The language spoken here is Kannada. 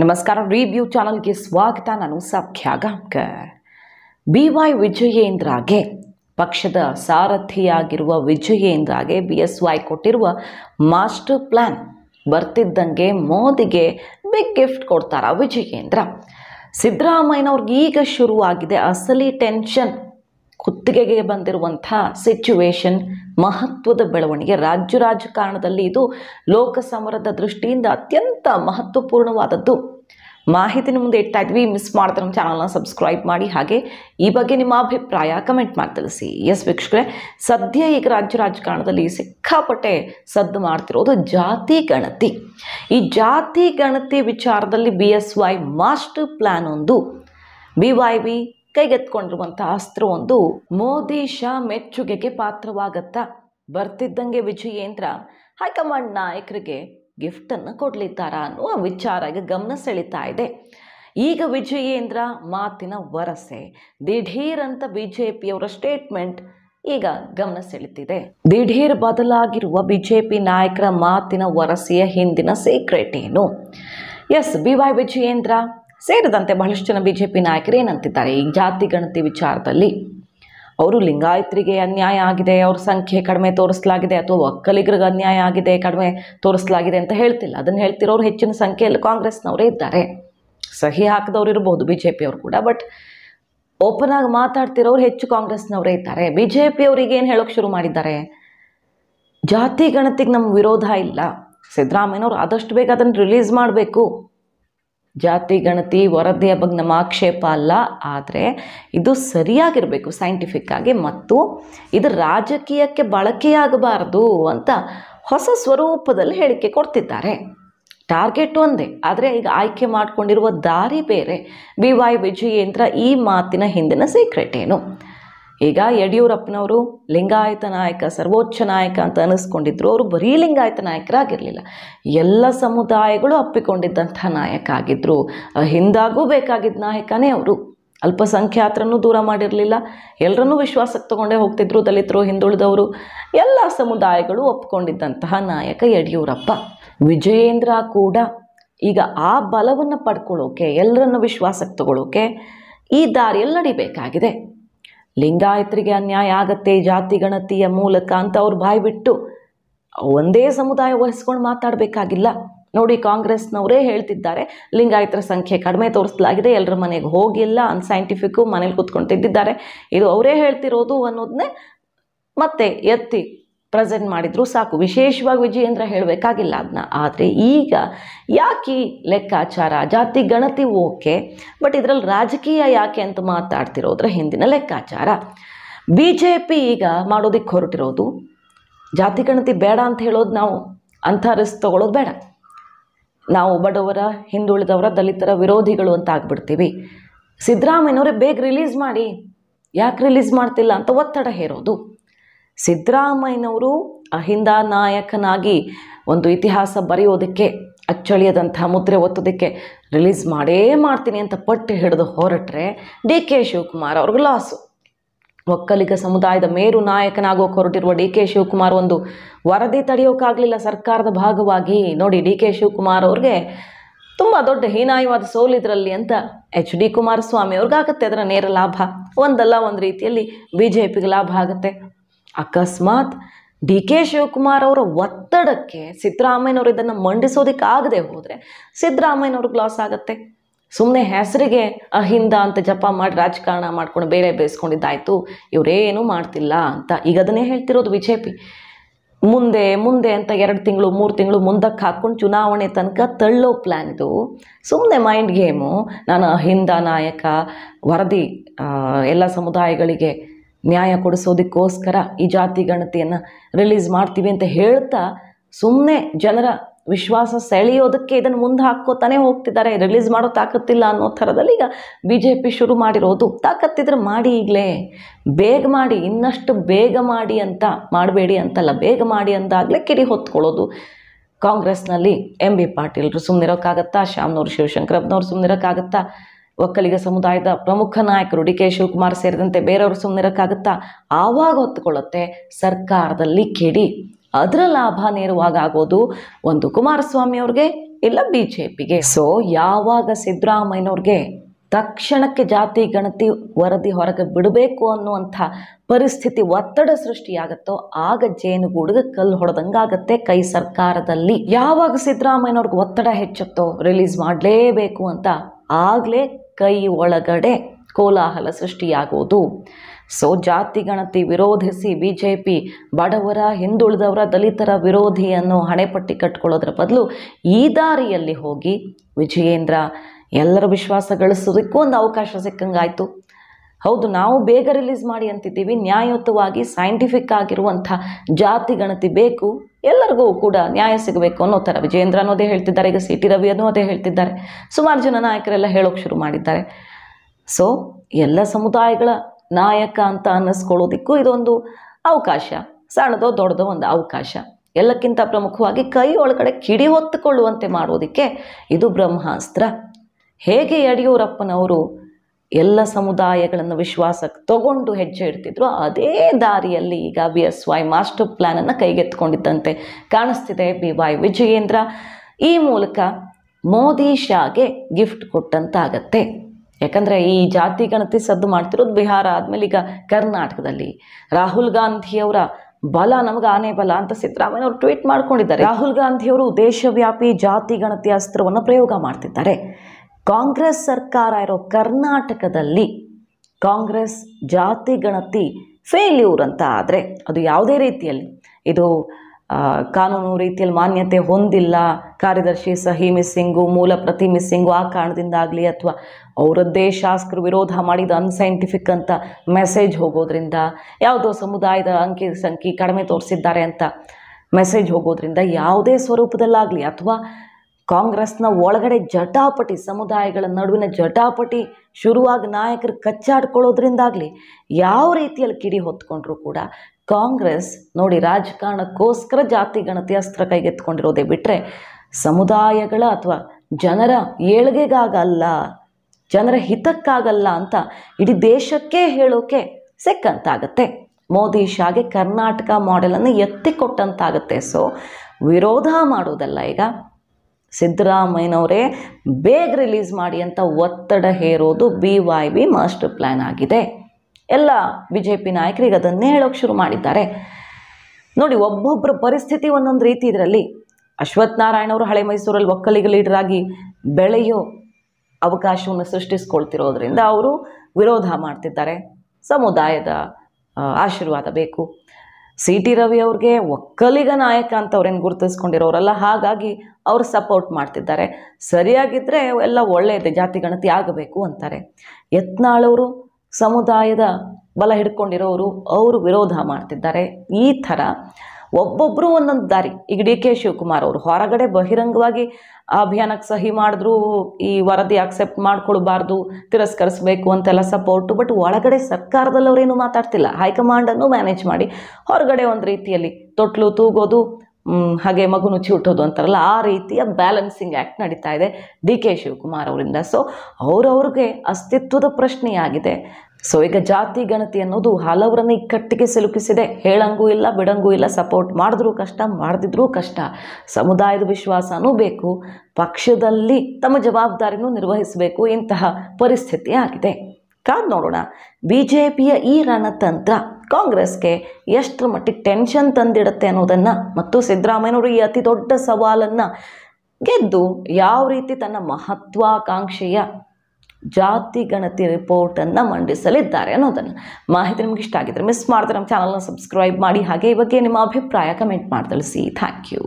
ನಮಸ್ಕಾರ ರಿವ್ಯೂ ಚಾನಲ್ಗೆ ಸ್ವಾಗತ ನಾನು ಸಖ್ಯ ಬಿ ವೈ ವಿಜಯೇಂದ್ರಗೆ ಪಕ್ಷದ ಸಾರಥಿಯಾಗಿರುವ ವಿಜಯೇಂದ್ರಗೆ ಬಿ ಎಸ್ ವೈ ಕೊಟ್ಟಿರುವ ಮಾಸ್ಟರ್ ಪ್ಲ್ಯಾನ್ ಬರ್ತಿದ್ದಂಗೆ ಮೋದಿಗೆ ಬಿಗ್ ಗಿಫ್ಟ್ ಕೊಡ್ತಾರ ವಿಜಯೇಂದ್ರ ಸಿದ್ದರಾಮಯ್ಯನವ್ರಿಗೆ ಈಗ ಶುರುವಾಗಿದೆ ಅಸಲಿ ಟೆನ್ಷನ್ ಕುತ್ತಿಗೆಗೆ ಬಂದಿರುವಂಥ ಸಿಚುವೇಶನ್ ಮಹತ್ವದ ಬೆಳವಣಿಗೆ ರಾಜ್ಯ ರಾಜಕಾರಣದಲ್ಲಿ ಇದು ಲೋಕಸಮರದ ದೃಷ್ಟಿಯಿಂದ ಅತ್ಯಂತ ಮಹತ್ವಪೂರ್ಣವಾದದ್ದು ಮಾಹಿತಿ ಮುಂದೆ ಇಡ್ತಾ ಇದ್ವಿ ಮಿಸ್ ಮಾಡ್ತಾರೆ ನಮ್ಮ ಚಾನಲ್ನ ಸಬ್ಸ್ಕ್ರೈಬ್ ಮಾಡಿ ಹಾಗೆ ಈ ಬಗ್ಗೆ ನಿಮ್ಮ ಅಭಿಪ್ರಾಯ ಕಮೆಂಟ್ ಮಾಡಿ ತಿಳಿಸಿ ಎಸ್ ವೀಕ್ಷಕರೇ ಸದ್ಯ ಈಗ ರಾಜ್ಯ ರಾಜಕಾರಣದಲ್ಲಿ ಸಿಕ್ಕಾಪಟ್ಟೆ ಸದ್ದು ಮಾಡ್ತಿರೋದು ಜಾತಿ ಗಣತಿ ಈ ಜಾತಿ ಗಣತಿ ವಿಚಾರದಲ್ಲಿ B S Y master plan ಒಂದು ಬಿ ವೈ ಬಿ ಕೈಗೆತ್ಕೊಂಡಿರುವಂಥ ಅಸ್ತ್ರವೊಂದು ಮೋದಿ ಶಾ ಮೆಚ್ಚುಗೆಗೆ ಪಾತ್ರವಾಗತ್ತಾ ಬರ್ತಿದ್ದಂಗೆ ವಿಜಯೇಂದ್ರ ಹೈಕಮಾಂಡ್ ನಾಯಕರಿಗೆ ಗಿಫ್ಟನ್ನು ಕೊಡ್ಲಿದ್ದಾರ ಅನ್ನುವ ಈಗ ಗಮನ ಸೆಳೀತಾ ಇದೆ ಈಗ ವಿಜಯೇಂದ್ರ ಮಾತಿನ ವರಸೆ ದಿಢೀರ್ ಅಂತ ಬಿ ಜೆ ಪಿಯವರ ಸ್ಟೇಟ್ಮೆಂಟ್ ಈಗ ಗಮನ ಸೆಳೀತಿದೆ ದಿಢೀರ್ ಬದಲಾಗಿರುವ ಬಿ ಜೆ ಪಿ ನಾಯಕರ ಮಾತಿನ ವರಸೆಯ ಹಿಂದಿನ ಸೀಕ್ರೆಟ್ ಏನು ಎಸ್ ಬಿ ವೈ ವಿಜಯೇಂದ್ರ ಸೇರಿದಂತೆ ಬಹಳಷ್ಟು ಜನ ಬಿ ಜೆ ಪಿ ನಾಯಕರು ಏನಂತಿದ್ದಾರೆ ಈ ಜಾತಿ ಗಣತಿ ವಿಚಾರದಲ್ಲಿ ಅವರು ಲಿಂಗಾಯತರಿಗೆ ಅನ್ಯಾಯ ಆಗಿದೆ ಅವ್ರ ಸಂಖ್ಯೆ ಕಡಿಮೆ ತೋರಿಸಲಾಗಿದೆ ಅಥವಾ ಒಕ್ಕಲಿಗರಿಗೆ ಅನ್ಯಾಯ ಆಗಿದೆ ಕಡಿಮೆ ತೋರಿಸಲಾಗಿದೆ ಅಂತ ಹೇಳ್ತಿಲ್ಲ ಅದನ್ನು ಹೇಳ್ತಿರೋರು ಹೆಚ್ಚಿನ ಸಂಖ್ಯೆಯಲ್ಲಿ ಕಾಂಗ್ರೆಸ್ನವರೇ ಇದ್ದಾರೆ ಸಹಿ ಹಾಕಿದವ್ರು ಇರ್ಬೋದು ಬಿ ಜೆ ಪಿಯವರು ಕೂಡ ಬಟ್ ಓಪನ್ ಆಗಿ ಮಾತಾಡ್ತಿರೋರು ಹೆಚ್ಚು ಕಾಂಗ್ರೆಸ್ನವರೇ ಇದ್ದಾರೆ ಬಿ ಜೆ ಪಿಯವರಿಗೆ ಏನು ಹೇಳೋಕ್ಕೆ ಶುರು ಮಾಡಿದ್ದಾರೆ ಜಾತಿ ಗಣತಿಗೆ ನಮ್ಮ ವಿರೋಧ ಇಲ್ಲ ಸಿದ್ದರಾಮಯ್ಯನವ್ರು ಆದಷ್ಟು ಬೇಗ ಅದನ್ನು ರಿಲೀಸ್ ಮಾಡಬೇಕು ಜಾತಿ ಗಣತಿ ವರದಿಯ ಬಗ್ಗೆ ನಮ್ಮ ಆಕ್ಷೇಪ ಅಲ್ಲ ಆದರೆ ಇದು ಸರಿಯಾಗಿರಬೇಕು ಸೈಂಟಿಫಿಕ್ ಆಗಿ ಮತ್ತು ಇದು ರಾಜಕೀಯಕ್ಕೆ ಬಳಕೆಯಾಗಬಾರದು ಅಂತ ಹೊಸ ಸ್ವರೂಪದಲ್ಲಿ ಹೇಳಿಕೆ ಕೊಡ್ತಿದ್ದಾರೆ ಟಾರ್ಗೆಟ್ ಒಂದೇ ಆದರೆ ಈಗ ಆಯ್ಕೆ ಮಾಡಿಕೊಂಡಿರುವ ದಾರಿ ಬೇರೆ ಬಿ ವಾಯ್ ವಿಜಯೇಂದ್ರ ಈ ಮಾತಿನ ಹಿಂದಿನ ಸೀಕ್ರೆಟ್ ಏನು ಈಗ ಯಡಿಯೂರಪ್ಪನವರು ಲಿಂಗಾಯತ ನಾಯಕ ಸರ್ವೋಚ್ಚ ನಾಯಕ ಅಂತ ಅನಿಸ್ಕೊಂಡಿದ್ರು ಅವರು ಬರೀ ಲಿಂಗಾಯತ ನಾಯಕರಾಗಿರಲಿಲ್ಲ ಎಲ್ಲ ಸಮುದಾಯಗಳು ಅಪ್ಪಿಕೊಂಡಿದ್ದಂಥ ನಾಯಕ ಆಗಿದ್ದರು ಹಿಂದಾಗೂ ಬೇಕಾಗಿದ್ದ ನಾಯಕನೇ ಅವರು ಅಲ್ಪಸಂಖ್ಯಾತರನ್ನು ದೂರ ಮಾಡಿರಲಿಲ್ಲ ಎಲ್ಲರನ್ನೂ ವಿಶ್ವಾಸಕ್ಕೆ ತಗೊಂಡೇ ಹೋಗ್ತಿದ್ರು ದಲಿತರು ಹಿಂದುಳಿದವರು ಎಲ್ಲ ಸಮುದಾಯಗಳು ಒಪ್ಪಿಕೊಂಡಿದ್ದಂತಹ ನಾಯಕ ಯಡಿಯೂರಪ್ಪ ವಿಜಯೇಂದ್ರ ಕೂಡ ಈಗ ಆ ಬಲವನ್ನು ಪಡ್ಕೊಳ್ಳೋಕೆ ಎಲ್ಲರನ್ನು ವಿಶ್ವಾಸಕ್ಕೆ ತಗೊಳ್ಳೋಕೆ ಈ ದಾರಿಯಲ್ಲಿ ನಡಿಬೇಕಾಗಿದೆ ಲಿಂಗಾಯತರಿಗೆ ಅನ್ಯಾಯ ಆಗತ್ತೆ ಜಾತಿ ಗಣತಿಯ ಮೂಲಕ ಅಂತ ಅವ್ರು ಬಾಯಿ ಬಿಟ್ಟು ಒಂದೇ ಸಮುದಾಯ ವಹಿಸ್ಕೊಂಡು ಮಾತಾಡಬೇಕಾಗಿಲ್ಲ ನೋಡಿ ಕಾಂಗ್ರೆಸ್ನವರೇ ಹೇಳ್ತಿದ್ದಾರೆ ಲಿಂಗಾಯತರ ಸಂಖ್ಯೆ ಕಡಿಮೆ ತೋರಿಸಲಾಗಿದೆ ಎಲ್ಲರ ಮನೆಗೆ ಹೋಗಿಲ್ಲ ಅನ್ಸೈಂಟಿಫಿಕ್ಕು ಮನೇಲಿ ಕೂತ್ಕೊಂಡು ತಿದ್ದಿದ್ದಾರೆ ಇದು ಅವರೇ ಹೇಳ್ತಿರೋದು ಅನ್ನೋದನ್ನೇ ಮತ್ತೆ ಎತ್ತಿ ಪ್ರೆಸೆಂಟ್ ಮಾಡಿದರೂ ಸಾಕು ವಿಶೇಷವಾಗಿ ವಿಜಯೇಂದ್ರ ಹೇಳಬೇಕಾಗಿಲ್ಲ ಅದನ್ನ ಆದರೆ ಈಗ ಯಾಕೆ ಲೆಕ್ಕಾಚಾರ ಜಾತಿ ಗಣತಿ ಓಕೆ ಬಟ್ ಇದರಲ್ಲಿ ರಾಜಕೀಯ ಯಾಕೆ ಅಂತ ಮಾತಾಡ್ತಿರೋದ್ರೆ ಹಿಂದಿನ ಲೆಕ್ಕಾಚಾರ ಬಿ ಜೆ ಪಿ ಈಗ ಮಾಡೋದಕ್ಕೆ ಹೊರಟಿರೋದು ಜಾತಿ ಗಣತಿ ಬೇಡ ಅಂತ ಹೇಳೋದು ನಾವು ಅಂಥ ರಿಸ್ಕ್ ತೊಗೊಳ್ಳೋದು ಬೇಡ ನಾವು ಬಡವರ ಹಿಂದುಳಿದವರ ದಲಿತರ ವಿರೋಧಿಗಳು ಅಂತ ಆಗ್ಬಿಡ್ತೀವಿ ಸಿದ್ದರಾಮಯ್ಯನವರೇ ಬೇಗ ರಿಲೀಸ್ ಮಾಡಿ ಯಾಕೆ ರಿಲೀಸ್ ಮಾಡ್ತಿಲ್ಲ ಅಂತ ಒತ್ತಡ ಹೇರೋದು ಸಿದ್ದರಾಮಯ್ಯನವರು ಅಹಿಂದ ನಾಯಕನಾಗಿ ಒಂದು ಇತಿಹಾಸ ಬರೆಯೋದಕ್ಕೆ ಅಚ್ಚಳಿಯದಂತಹ ಮುದ್ರೆ ಒತ್ತೋದಕ್ಕೆ ರಿಲೀಸ್ ಮಾಡೇ ಮಾಡ್ತೀನಿ ಅಂತ ಪಟ್ಟು ಹಿಡಿದು ಹೊರಟ್ರೆ ಡಿ ಕೆ ಶಿವಕುಮಾರ್ ಅವ್ರಿಗೆ ಲಾಸು ಒಕ್ಕಲಿಗ ಸಮುದಾಯದ ಮೇರು ನಾಯಕನಾಗೋಕೆ ಹೊರಟಿರುವ ಡಿ ಕೆ ಶಿವಕುಮಾರ್ ಒಂದು ವರದಿ ತಡೆಯೋಕ್ಕಾಗಲಿಲ್ಲ ಸರ್ಕಾರದ ಭಾಗವಾಗಿ ನೋಡಿ ಡಿ ಕೆ ಶಿವಕುಮಾರ್ ಅವ್ರಿಗೆ ತುಂಬ ದೊಡ್ಡ ಹೀನಾಯವಾದ ಸೋಲಿದ್ರಲ್ಲಿ ಅಂತ ಎಚ್ ಡಿ ಕುಮಾರಸ್ವಾಮಿ ಅವ್ರಿಗಾಗತ್ತೆ ಅದರ ನೇರ ಲಾಭ ಒಂದಲ್ಲ ಒಂದು ರೀತಿಯಲ್ಲಿ ಬಿ ಜೆ ಪಿಗೆ ಲಾಭ ಆಗುತ್ತೆ ಅಕಸ್ಮಾತ್ ಡಿ ಕೆ ಶಿವಕುಮಾರ್ ಅವರ ಒತ್ತಡಕ್ಕೆ ಸಿದ್ದರಾಮಯ್ಯನವರು ಇದನ್ನು ಮಂಡಿಸೋದಕ್ಕೆ ಆಗದೆ ಹೋದರೆ ಸಿದ್ದರಾಮಯ್ಯನವ್ರಿಗೆ ಲಾಸ್ ಆಗುತ್ತೆ ಸುಮ್ಮನೆ ಹೆಸರಿಗೆ ಅಹಿಂದ ಅಂತ ಜಪ ಮಾಡಿ ರಾಜಕಾರಣ ಮಾಡ್ಕೊಂಡು ಬೇರೆ ಬೇಯಿಸ್ಕೊಂಡಿದ್ದಾಯಿತು ಇವರೇನು ಮಾಡ್ತಿಲ್ಲ ಅಂತ ಈಗ ಅದನ್ನೇ ಹೇಳ್ತಿರೋದು ಬಿ ಜೆ ಪಿ ಮುಂದೆ ಮುಂದೆ ಅಂತ ಎರಡು ತಿಂಗಳು ಮೂರು ತಿಂಗಳು ಮುಂದಕ್ಕೆ ಹಾಕ್ಕೊಂಡು ಚುನಾವಣೆ ತನಕ ತಳ್ಳೋ ಪ್ಲ್ಯಾನ್ ಇದು ಸುಮ್ಮನೆ ಮೈಂಡ್ ಗೇಮು ನಾನು ಅಹಿಂದ ನಾಯಕ ವರದಿ ಎಲ್ಲ ಸಮುದಾಯಗಳಿಗೆ ನ್ಯಾಯ ಕೊಡಿಸೋದಕ್ಕೋಸ್ಕರ ಈ ಜಾತಿ ಗಣತಿಯನ್ನು ರಿಲೀಸ್ ಮಾಡ್ತೀವಿ ಅಂತ ಹೇಳ್ತಾ ಸುಮ್ಮನೆ ಜನರ ವಿಶ್ವಾಸ ಸೆಳೆಯೋದಕ್ಕೆ ಇದನ್ನು ಮುಂದೆ ಹಾಕ್ಕೋತಾನೆ ಹೋಗ್ತಿದ್ದಾರೆ ರಿಲೀಸ್ ಮಾಡೋ ತಾಕತ್ತಿಲ್ಲ ಅನ್ನೋ ಥರದಲ್ಲಿ ಈಗ ಬಿ ಜೆ ಪಿ ಶುರು ಮಾಡಿರೋದು ತಾಕತ್ತಿದ್ರೆ ಮಾಡಿ ಈಗಲೇ ಬೇಗ ಮಾಡಿ ಇನ್ನಷ್ಟು ಬೇಗ ಮಾಡಿ ಅಂತ ಮಾಡಬೇಡಿ ಅಂತಲ್ಲ ಬೇಗ ಮಾಡಿ ಅಂದಾಗಲೇ ಕಿರಿ ಹೊತ್ಕೊಳ್ಳೋದು ಕಾಂಗ್ರೆಸ್ನಲ್ಲಿ ಎಂ ಬಿ ಪಾಟೀಲ್ರು ಸುಮ್ಮನಿರೋಕ್ಕಾಗತ್ತಾ ಶ್ಯಾಮ್ನವ್ರು ಶಿವಶಂಕರಪ್ಪನವ್ರು ಸುಮ್ಮನಿರೋಕ್ಕಾಗತ್ತಾ ಒಕ್ಕಲಿಗ ಸಮುದಾಯದ ಪ್ರಮುಖ ನಾಯಕರು ಡಿ ಕೆ ಶಿವಕುಮಾರ್ ಸೇರಿದಂತೆ ಬೇರೆಯವರು ಸುಮ್ಮನಿರೋಕ್ಕಾಗುತ್ತಾ ಆವಾಗ ಹೊತ್ತುಕೊಳ್ಳುತ್ತೆ ಸರ್ಕಾರದಲ್ಲಿ ಕೆಡಿ ಅದರ ಲಾಭ ನೇರವಾಗಿ ಆಗೋದು ಒಂದು ಕುಮಾರಸ್ವಾಮಿ ಅವ್ರಿಗೆ ಇಲ್ಲ ಬಿ ಜೆ ಪಿಗೆ ಸೊ ಯಾವಾಗ ಸಿದ್ದರಾಮಯ್ಯನವ್ರಿಗೆ ತಕ್ಷಣಕ್ಕೆ ಜಾತಿ ಗಣತಿ ವರದಿ ಹೊರಗೆ ಬಿಡಬೇಕು ಅನ್ನುವಂಥ ಪರಿಸ್ಥಿತಿ ಒತ್ತಡ ಸೃಷ್ಟಿಯಾಗುತ್ತೋ ಆಗ ಜೇನುಗೂಡಿಗೆ ಕಲ್ಲು ಹೊಡೆದಂಗಾಗತ್ತೆ ಕೈ ಸರ್ಕಾರದಲ್ಲಿ ಯಾವಾಗ ಸಿದ್ದರಾಮಯ್ಯನವ್ರಿಗೆ ಒತ್ತಡ ಹೆಚ್ಚುತ್ತೋ ರಿಲೀಸ್ ಮಾಡಲೇಬೇಕು ಅಂತ ಆಗಲೇ ಕೈ ಒಳಗಡೆ ಕೋಲಾಹಲ ಸೃಷ್ಟಿಯಾಗುವುದು ಸೊ ಜಾತಿ ಗಣತಿ ವಿರೋಧಿಸಿ ಬಿ ಜೆ ಪಿ ಬಡವರ ಹಿಂದುಳಿದವರ ದಲಿತರ ವಿರೋಧಿಯನ್ನು ಹಣೆಪಟ್ಟಿ ಕಟ್ಕೊಳ್ಳೋದ್ರ ಬದಲು ಈ ದಾರಿಯಲ್ಲಿ ಹೋಗಿ ವಿಜಯೇಂದ್ರ ಎಲ್ಲರ ವಿಶ್ವಾಸ ಗಳಿಸೋದಕ್ಕೂ ಒಂದು ಅವಕಾಶ ಸಿಕ್ಕಂಗಾಯಿತು ಹೌದು ನಾವು ಬೇಗ ರಿಲೀಸ್ ಮಾಡಿ ಅಂತಿದ್ದೀವಿ ನ್ಯಾಯಯುತವಾಗಿ ಸೈಂಟಿಫಿಕ್ ಆಗಿರುವಂಥ ಜಾತಿ ಗಣತಿ ಬೇಕು ಎಲ್ಲರಿಗೂ ಕೂಡ ನ್ಯಾಯ ಸಿಗಬೇಕು ಅನ್ನೋ ಥರ ವಿಜೇಂದ್ರ ಅನ್ನೋದೇ ಹೇಳ್ತಿದ್ದಾರೆ ಈಗ ಸಿ ಟಿ ಅನ್ನೋ ಅದೇ ಹೇಳ್ತಿದ್ದಾರೆ ಸುಮಾರು ಜನ ನಾಯಕರೆಲ್ಲ ಹೇಳೋಕ್ಕೆ ಶುರು ಮಾಡಿದ್ದಾರೆ ಸೊ ಎಲ್ಲ ಸಮುದಾಯಗಳ ನಾಯಕ ಅಂತ ಅನ್ನಿಸ್ಕೊಳ್ಳೋದಕ್ಕೂ ಇದೊಂದು ಅವಕಾಶ ಸಣ್ಣದೋ ದೊಡ್ಡದೋ ಒಂದು ಅವಕಾಶ ಎಲ್ಲಕ್ಕಿಂತ ಪ್ರಮುಖವಾಗಿ ಕೈ ಒಳಗಡೆ ಕಿಡಿ ಹೊತ್ತುಕೊಳ್ಳುವಂತೆ ಮಾಡೋದಕ್ಕೆ ಇದು ಬ್ರಹ್ಮಾಸ್ತ್ರ ಹೇಗೆ ಯಡಿಯೂರಪ್ಪನವರು ಎಲ್ಲ ಸಮುದಾಯಗಳನ್ನು ವಿಶ್ವಾಸಕ್ಕೆ ತಗೊಂಡು ಹೆಜ್ಜೆ ಇಡ್ತಿದ್ರು ಅದೇ ದಾರಿಯಲ್ಲಿ ಈಗ ಬಿ ಎಸ್ ವೈ ಮಾಸ್ಟರ್ ಪ್ಲಾನನ್ನು ಕೈಗೆತ್ತಿಕೊಂಡಿದ್ದಂತೆ ಕಾಣಿಸ್ತಿದೆ ಬಿ ವೈ ವಿಜಯೇಂದ್ರ ಈ ಮೂಲಕ ಮೋದಿ ಶಾಗೆ ಗಿಫ್ಟ್ ಕೊಟ್ಟಂತಾಗತ್ತೆ ಯಾಕಂದರೆ ಈ ಜಾತಿ ಗಣತಿ ಸದ್ದು ಮಾಡ್ತಿರೋದು ಬಿಹಾರ ಆದಮೇಲೆ ಈಗ ಕರ್ನಾಟಕದಲ್ಲಿ ರಾಹುಲ್ ಗಾಂಧಿಯವರ ಬಲ ನಮಗೆ ಆನೆ ಬಲ ಅಂತ ಸಿದ್ದರಾಮಯ್ಯ ಅವರು ಟ್ವೀಟ್ ಮಾಡ್ಕೊಂಡಿದ್ದಾರೆ ರಾಹುಲ್ ಗಾಂಧಿಯವರು ದೇಶವ್ಯಾಪಿ ಜಾತಿ ಗಣತಿ ಅಸ್ತ್ರವನ್ನು ಪ್ರಯೋಗ ಮಾಡ್ತಿದ್ದಾರೆ ಕಾಂಗ್ರೆಸ್ ಸರ್ಕಾರ ಇರೋ ಕರ್ನಾಟಕದಲ್ಲಿ ಕಾಂಗ್ರೆಸ್ ಜಾತಿ ಗಣತಿ ಫೇಲ್ಯೂರ್ ಅಂತ ಆದರೆ ಅದು ಯಾವುದೇ ರೀತಿಯಲ್ಲಿ ಇದು ಕಾನೂನು ರೀತಿಯಲ್ಲಿ ಮಾನ್ಯತೆ ಹೊಂದಿಲ್ಲ ಕಾರ್ಯದರ್ಶಿ ಸಹಿ ಮಿಸ್ಸಿಂಗು ಮೂಲ ಪ್ರತಿ ಮಿಸ್ಸಿಂಗು ಆ ಕಾರಣದಿಂದಾಗಲಿ ಅಥವಾ ಅವರದ್ದೇ ಶಾಸಕರು ವಿರೋಧ ಮಾಡಿದ ಅನ್ಸೈಂಟಿಫಿಕ್ ಅಂತ ಮೆಸೇಜ್ ಹೋಗೋದ್ರಿಂದ ಯಾವುದೋ ಸಮುದಾಯದ ಅಂಕಿ ಸಂಖ್ಯೆ ಕಡಿಮೆ ತೋರಿಸಿದ್ದಾರೆ ಅಂತ ಮೆಸೇಜ್ ಹೋಗೋದ್ರಿಂದ ಯಾವುದೇ ಸ್ವರೂಪದಲ್ಲಾಗಲಿ ಅಥವಾ ಕಾಂಗ್ರೆಸ್ನ ಒಳಗಡೆ ಜಟಾಪಟಿ ಸಮುದಾಯಗಳ ನಡುವಿನ ಜಟಾಪಟಿ ಶುರುವಾಗಿ ನಾಯಕರು ಕಚ್ಚಾಡ್ಕೊಳ್ಳೋದ್ರಿಂದಾಗಲಿ ಯಾವ ರೀತಿಯಲ್ಲಿ ಕಿಡಿ ಹೊತ್ಕೊಂಡ್ರೂ ಕೂಡ ಕಾಂಗ್ರೆಸ್ ನೋಡಿ ರಾಜಕಾರಣಕ್ಕೋಸ್ಕರ ಜಾತಿ ಗಣತಿ ಅಸ್ತ್ರ ಕೈಗೆತ್ಕೊಂಡಿರೋದೇ ಬಿಟ್ಟರೆ ಸಮುದಾಯಗಳ ಅಥವಾ ಜನರ ಏಳ್ಗೆಗಾಗಲ್ಲ ಜನರ ಹಿತಕ್ಕಾಗಲ್ಲ ಅಂತ ಇಡೀ ದೇಶಕ್ಕೇ ಹೇಳೋಕೆ ಸಿಕ್ಕಂತಾಗತ್ತೆ ಮೋದಿ ಶಾಗೆ ಕರ್ನಾಟಕ ಮಾಡೆಲನ್ನು ಎತ್ತಿಕೊಟ್ಟಂತಾಗತ್ತೆ ಸೊ ವಿರೋಧ ಮಾಡೋದಲ್ಲ ಈಗ ಸಿದ್ದರಾಮಯ್ಯನವರೇ ಬೇಗ ರಿಲೀಸ್ ಮಾಡಿ ಅಂತ ಒತ್ತಡ ಹೇರೋದು B Y B master plan ಆಗಿದೆ ಎಲ್ಲ ಬಿ ಜೆ ಪಿ ನಾಯಕರಿಗೆ ಅದನ್ನೇ ಹೇಳೋಕೆ ಶುರು ಮಾಡಿದ್ದಾರೆ ನೋಡಿ ಒಬ್ಬೊಬ್ಬರ ಪರಿಸ್ಥಿತಿ ಒಂದೊಂದು ರೀತಿ ಇದರಲ್ಲಿ ಅಶ್ವಥ್ ನಾರಾಯಣ ಅವರು ಹಳೆ ಮೈಸೂರಲ್ಲಿ ಒಕ್ಕಲಿಗ ಲೀಡರಾಗಿ ಬೆಳೆಯೋ ಅವಕಾಶವನ್ನು ಸೃಷ್ಟಿಸ್ಕೊಳ್ತಿರೋದ್ರಿಂದ ಅವರು ವಿರೋಧ ಮಾಡ್ತಿದ್ದಾರೆ ಸಮುದಾಯದ ಆಶೀರ್ವಾದ ಬೇಕು ಸಿ ಟಿ ರವಿ ಅವ್ರಿಗೆ ಒಕ್ಕಲಿಗ ನಾಯಕ ಅಂತ ಅವ್ರೇನು ಗುರುತಿಸ್ಕೊಂಡಿರೋರಲ್ಲ ಹಾಗಾಗಿ ಅವ್ರು ಸಪೋರ್ಟ್ ಮಾಡ್ತಿದ್ದಾರೆ ಸರಿಯಾಗಿದ್ದರೆ ಎಲ್ಲ ಒಳ್ಳೆಯದೇ ಜಾತಿ ಗಣತಿ ಆಗಬೇಕು ಅಂತಾರೆ ಯತ್ನಾಳವರು ಸಮುದಾಯದ ಬಲ ಹಿಡ್ಕೊಂಡಿರೋರು ಅವರು ವಿರೋಧ ಮಾಡ್ತಿದ್ದಾರೆ ಈ ಥರ ಒಬ್ಬೊಬ್ಬರು ಒಂದೊಂದು ದಾರಿ ಈಗ ಡಿ ಕೆ ಶಿವಕುಮಾರ್ ಅವರು ಹೊರಗಡೆ ಬಹಿರಂಗವಾಗಿ ಅಭಿಯಾನಕ್ಕೆ ಸಹಿ ಮಾಡಿದ್ರು ಈ ವರದಿ ಅಕ್ಸೆಪ್ಟ್ ಮಾಡಿಕೊಳ್ಬಾರ್ದು ತಿರಸ್ಕರಿಸಬೇಕು ಅಂತೆಲ್ಲ ಸಪೋರ್ಟು ಬಟ್ ಒಳಗಡೆ ಸರ್ಕಾರದಲ್ಲಿ ಅವರೇನು ಮಾತಾಡ್ತಿಲ್ಲ ಹೈಕಮಾಂಡನ್ನು ಮ್ಯಾನೇಜ್ ಮಾಡಿ ಹೊರಗಡೆ ಒಂದು ರೀತಿಯಲ್ಲಿ ತೊಟ್ಲು ತೂಗೋದು ಹಾಗೆ ಮಗುನು ಹುಟ್ಟೋದು ಅಂತಾರಲ್ಲ ಆ ರೀತಿಯ ಬ್ಯಾಲೆನ್ಸಿಂಗ್ ಆ್ಯಕ್ಟ್ ನಡೀತಾ ಇದೆ ಡಿ ಕೆ ಶಿವಕುಮಾರ್ ಅವರಿಂದ ಸೊ ಅವರವ್ರಿಗೆ ಅಸ್ತಿತ್ವದ ಪ್ರಶ್ನೆಯಾಗಿದೆ ಸೊ ಈಗ ಜಾತಿ ಗಣತಿ ಅನ್ನೋದು ಹಲವರನ್ನು ಇಕ್ಕಟ್ಟಿಗೆ ಸಿಲುಕಿಸಿದೆ ಹೇಳಂಗೂ ಇಲ್ಲ ಬಿಡಂಗೂ ಇಲ್ಲ ಸಪೋರ್ಟ್ ಮಾಡಿದ್ರೂ ಕಷ್ಟ ಮಾಡದಿದ್ರೂ ಕಷ್ಟ ಸಮುದಾಯದ ವಿಶ್ವಾಸನೂ ಬೇಕು ಪಕ್ಷದಲ್ಲಿ ತಮ್ಮ ಜವಾಬ್ದಾರಿನೂ ನಿರ್ವಹಿಸಬೇಕು ಇಂತಹ ಪರಿಸ್ಥಿತಿ ಆಗಿದೆ ಕಾದ್ ನೋಡೋಣ ಬಿ ಜೆ ಪಿಯ ಈ ರಣತಂತ್ರ ಕಾಂಗ್ರೆಸ್ಗೆ ಎಷ್ಟರ ಮಟ್ಟಿಗೆ ಟೆನ್ಷನ್ ತಂದಿಡುತ್ತೆ ಅನ್ನೋದನ್ನು ಮತ್ತು ಸಿದ್ದರಾಮಯ್ಯನವರು ಈ ಅತಿ ದೊಡ್ಡ ಸವಾಲನ್ನು ಗೆದ್ದು ಯಾವ ರೀತಿ ತನ್ನ ಮಹತ್ವಾಕಾಂಕ್ಷೆಯ ಜಾತಿ ಗಣತಿ ರಿಪೋರ್ಟನ್ನು ಮಂಡಿಸಲಿದ್ದಾರೆ ಅನ್ನೋದನ್ನು ಮಾಹಿತಿ ನಿಮ್ಗೆ ಇಷ್ಟ ಆಗಿದ್ರೆ ಮಿಸ್ ಮಾಡಿದ್ರೆ ನಮ್ಮ ಚಾನಲ್ನ ಸಬ್ಸ್ಕ್ರೈಬ್ ಮಾಡಿ ಹಾಗೆ ಈ ಬಗ್ಗೆ ನಿಮ್ಮ ಅಭಿಪ್ರಾಯ ಕಮೆಂಟ್ ಮಾಡಿ ತಿಳಿಸಿ ಥ್ಯಾಂಕ್ ಯು